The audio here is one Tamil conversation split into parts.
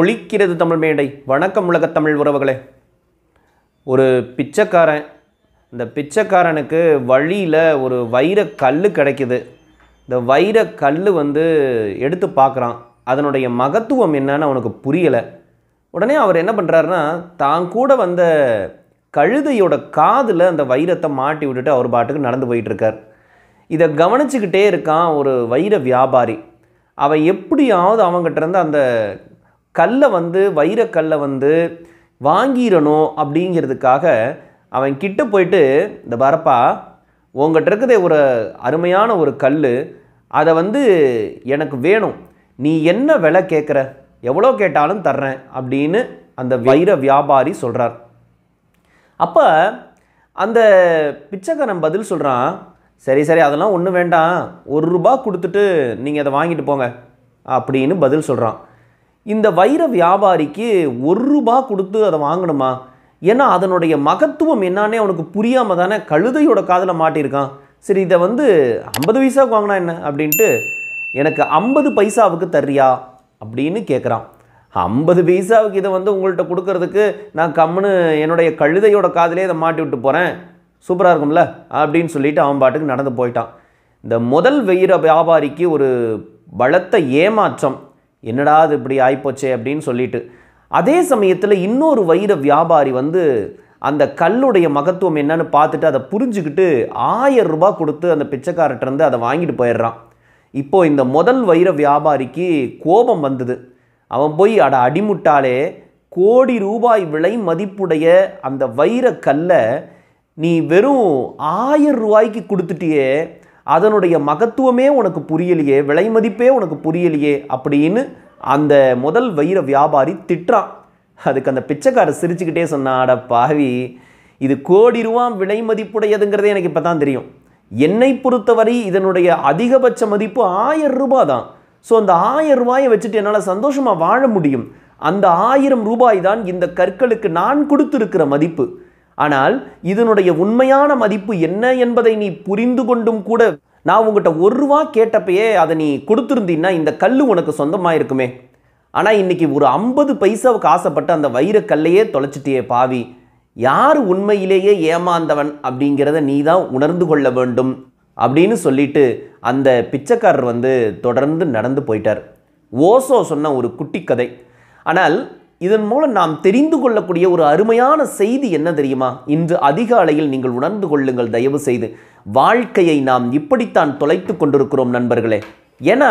ஒழிக்கிறது தமிழ் மேடை வணக்கம் உலக தமிழ் உறவுகளே ஒரு பிச்சைக்காரன் இந்த பிச்சைக்காரனுக்கு வழியில் ஒரு வைர கல் கிடைக்கிது இந்த வைர கல் வந்து எடுத்து பார்க்குறான் அதனுடைய மகத்துவம் என்னன்னு அவனுக்கு புரியலை உடனே அவர் என்ன பண்ணுறாருன்னா தான் கூட வந்த கழுதையோட காதில் அந்த வைரத்தை மாட்டி விட்டுட்டு அவர் பாட்டுக்கு நடந்து போயிட்டுருக்கார் இதை கவனிச்சுக்கிட்டே இருக்கான் ஒரு வைர வியாபாரி அவன் எப்படியாவது அவங்ககிட்ட இருந்து அந்த கல்லை வந்து வைரக்கல்லை வந்து வாங்கிடணும் அப்படிங்கிறதுக்காக அவன் கிட்ட போயிட்டு இந்த பரப்பா உங்கள்கிட்ட இருக்கிறதே ஒரு அருமையான ஒரு கல் அதை வந்து எனக்கு வேணும் நீ என்ன விலை கேட்குற எவ்வளோ கேட்டாலும் தர்றேன் அப்படின்னு அந்த வைர வியாபாரி சொல்கிறார் அப்போ அந்த பிச்சைக்காரன் பதில் சொல்கிறான் சரி சரி அதெல்லாம் ஒன்றும் வேண்டாம் ஒரு ரூபா கொடுத்துட்டு நீங்கள் அதை வாங்கிட்டு போங்க அப்படின்னு பதில் சொல்கிறான் இந்த வைர வியாபாரிக்கு ஒரு ரூபா கொடுத்து அதை வாங்கணுமா ஏன்னா அதனுடைய மகத்துவம் என்னன்னே அவனுக்கு புரியாமல் தானே கழுதையோட காதில் மாட்டியிருக்கான் சரி இதை வந்து ஐம்பது பைசாவுக்கு வாங்கினா என்ன அப்படின்ட்டு எனக்கு ஐம்பது பைசாவுக்கு தர்றியா அப்படின்னு கேட்குறான் ஐம்பது பைசாவுக்கு இதை வந்து உங்கள்கிட்ட கொடுக்கறதுக்கு நான் கம்முன்னு என்னுடைய கழுதையோட காதிலே இதை மாட்டி விட்டு போகிறேன் சூப்பராக இருக்கும்ல அப்படின்னு சொல்லிட்டு அவன் பாட்டுக்கு நடந்து போயிட்டான் இந்த முதல் வெயிற வியாபாரிக்கு ஒரு பலத்த ஏமாற்றம் என்னடா அது இப்படி ஆயிப்போச்சே அப்படின்னு சொல்லிட்டு அதே சமயத்தில் இன்னொரு வைர வியாபாரி வந்து அந்த கல்லுடைய மகத்துவம் என்னன்னு பார்த்துட்டு அதை புரிஞ்சுக்கிட்டு ஆயிரம் ரூபாய் கொடுத்து அந்த இருந்து அதை வாங்கிட்டு போயிடுறான் இப்போது இந்த முதல் வைர வியாபாரிக்கு கோபம் வந்தது அவன் போய் அட அடிமுட்டாலே கோடி ரூபாய் விலை மதிப்புடைய அந்த வைர கல்லை நீ வெறும் ஆயிரம் ரூபாய்க்கு கொடுத்துட்டியே அதனுடைய மகத்துவமே உனக்கு புரியலையே விலை மதிப்பே உனக்கு புரியலையே அப்படின்னு அந்த முதல் வைர வியாபாரி திட்டுறான் அதுக்கு அந்த பிச்சைக்காரர் சிரிச்சுக்கிட்டே அட பாவி இது கோடி ரூபா விலை மதிப்புடையதுங்கிறதே எனக்கு இப்போ தான் தெரியும் என்னை பொறுத்தவரை இதனுடைய அதிகபட்ச மதிப்பு ஆயிரம் ரூபாய் தான் ஸோ அந்த ஆயிரம் ரூபாயை வச்சுட்டு என்னால் சந்தோஷமாக வாழ முடியும் அந்த ஆயிரம் ரூபாய் தான் இந்த கற்களுக்கு நான் கொடுத்துருக்கிற மதிப்பு ஆனால் இதனுடைய உண்மையான மதிப்பு என்ன என்பதை நீ புரிந்து கொண்டும் கூட நான் உங்ககிட்ட ஒரு ரூபா கேட்டப்பயே அதை நீ கொடுத்துருந்தீன்னா இந்த கல் உனக்கு சொந்தமாக இருக்குமே ஆனால் இன்றைக்கி ஒரு ஐம்பது பைசாவுக்கு ஆசைப்பட்டு அந்த வைரக்கல்லையே தொலைச்சிட்டியே பாவி யார் உண்மையிலேயே ஏமாந்தவன் அப்படிங்கிறத நீ தான் உணர்ந்து கொள்ள வேண்டும் அப்படின்னு சொல்லிட்டு அந்த பிச்சைக்காரர் வந்து தொடர்ந்து நடந்து போயிட்டார் ஓசோ சொன்ன ஒரு குட்டி கதை ஆனால் இதன் மூலம் நாம் தெரிந்து கொள்ளக்கூடிய ஒரு அருமையான செய்தி என்ன தெரியுமா இன்று அதிகாலையில் நீங்கள் உணர்ந்து கொள்ளுங்கள் தயவு செய்து வாழ்க்கையை நாம் இப்படித்தான் தொலைத்து கொண்டிருக்கிறோம் நண்பர்களே ஏன்னா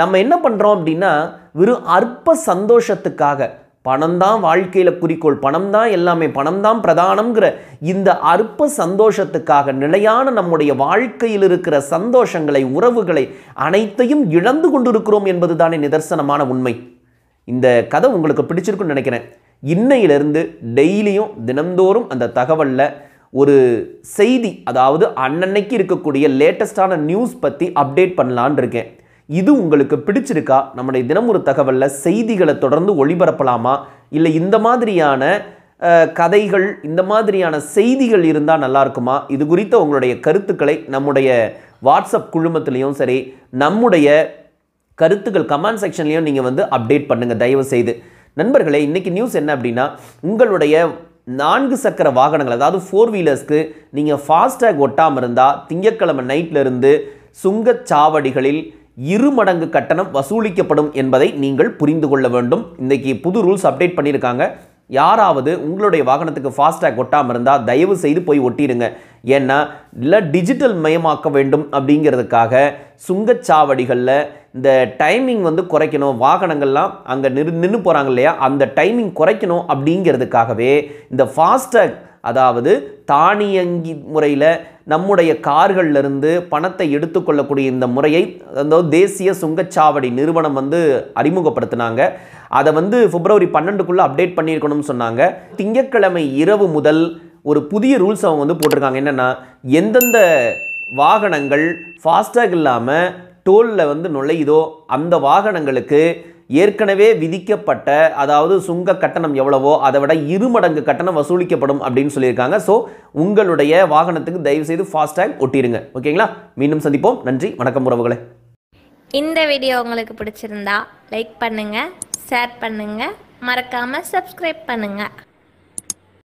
நம்ம என்ன பண்ணுறோம் அப்படின்னா வெறும் அற்ப சந்தோஷத்துக்காக பணம் தான் வாழ்க்கையில் குறிக்கோள் பணம் தான் எல்லாமே பணம் தான் பிரதானம்ங்கிற இந்த அற்ப சந்தோஷத்துக்காக நிலையான நம்முடைய வாழ்க்கையில் இருக்கிற சந்தோஷங்களை உறவுகளை அனைத்தையும் இழந்து கொண்டிருக்கிறோம் என்பதுதானே நிதர்சனமான உண்மை இந்த கதை உங்களுக்கு பிடிச்சிருக்குன்னு நினைக்கிறேன் இன்னையிலிருந்து டெய்லியும் தினந்தோறும் அந்த தகவலில் ஒரு செய்தி அதாவது அன்னன்னைக்கு இருக்கக்கூடிய லேட்டஸ்டான நியூஸ் பற்றி அப்டேட் பண்ணலான் இருக்கேன் இது உங்களுக்கு பிடிச்சிருக்கா நம்முடைய தினம் ஒரு தகவலில் செய்திகளை தொடர்ந்து ஒளிபரப்பலாமா இல்லை இந்த மாதிரியான கதைகள் இந்த மாதிரியான செய்திகள் இருந்தால் நல்லாயிருக்குமா இது குறித்த உங்களுடைய கருத்துக்களை நம்முடைய வாட்ஸ்அப் குழுமத்திலையும் சரி நம்முடைய கருத்துக்கள் கமெண்ட் செக்ஷன்லையும் நீங்கள் வந்து அப்டேட் பண்ணுங்கள் தயவு செய்து நண்பர்களே இன்றைக்கி நியூஸ் என்ன அப்படின்னா உங்களுடைய நான்கு சக்கர வாகனங்கள் அதாவது ஃபோர் வீலர்ஸ்க்கு நீங்கள் ஃபாஸ்டேக் ஒட்டாமல் இருந்தால் திங்கக்கிழமை நைட்லேருந்து சுங்கச்சாவடிகளில் இரு மடங்கு கட்டணம் வசூலிக்கப்படும் என்பதை நீங்கள் புரிந்து கொள்ள வேண்டும் இன்றைக்கி புது ரூல்ஸ் அப்டேட் பண்ணியிருக்காங்க யாராவது உங்களுடைய வாகனத்துக்கு ஃபாஸ்டேக் ஒட்டாமல் இருந்தால் தயவு செய்து போய் ஒட்டிடுங்க ஏன்னா இல்லை டிஜிட்டல் மயமாக்க வேண்டும் அப்படிங்கிறதுக்காக சுங்கச்சாவடிகளில் இந்த டைமிங் வந்து குறைக்கணும் வாகனங்கள்லாம் அங்கே நிறு நின்று போகிறாங்க இல்லையா அந்த டைமிங் குறைக்கணும் அப்படிங்கிறதுக்காகவே இந்த ஃபாஸ்டேக் அதாவது தானியங்கி முறையில் நம்முடைய கார்கள்லேருந்து பணத்தை எடுத்துக்கொள்ளக்கூடிய இந்த முறையை அந்த தேசிய சுங்கச்சாவடி நிறுவனம் வந்து அறிமுகப்படுத்தினாங்க அதை வந்து பிப்ரவரி பன்னெண்டுக்குள்ளே அப்டேட் பண்ணியிருக்கணும்னு சொன்னாங்க திங்கட்கிழமை இரவு முதல் ஒரு புதிய ரூல்ஸ் அவங்க வந்து போட்டிருக்காங்க என்னென்னா எந்தெந்த வாகனங்கள் ஃபாஸ்டாக் இல்லாமல் டோலில் வந்து நுழையுதோ அந்த வாகனங்களுக்கு ஏற்கனவே விதிக்கப்பட்ட அதாவது சுங்க கட்டணம் எவ்வளவோ அதை விட இருமடங்கு கட்டணம் வசூலிக்கப்படும் அப்படின்னு சொல்லியிருக்காங்க ஸோ உங்களுடைய வாகனத்துக்கு தயவு செய்து ஃபாஸ்டேக் ஒட்டிடுங்க ஓகேங்களா மீண்டும் சந்திப்போம் நன்றி வணக்கம் உறவுகளே இந்த வீடியோ உங்களுக்கு பிடிச்சிருந்தா லைக் பண்ணுங்கள் ஷேர் பண்ணுங்கள் மறக்காமல் சப்ஸ்கிரைப் பண்ணுங்கள்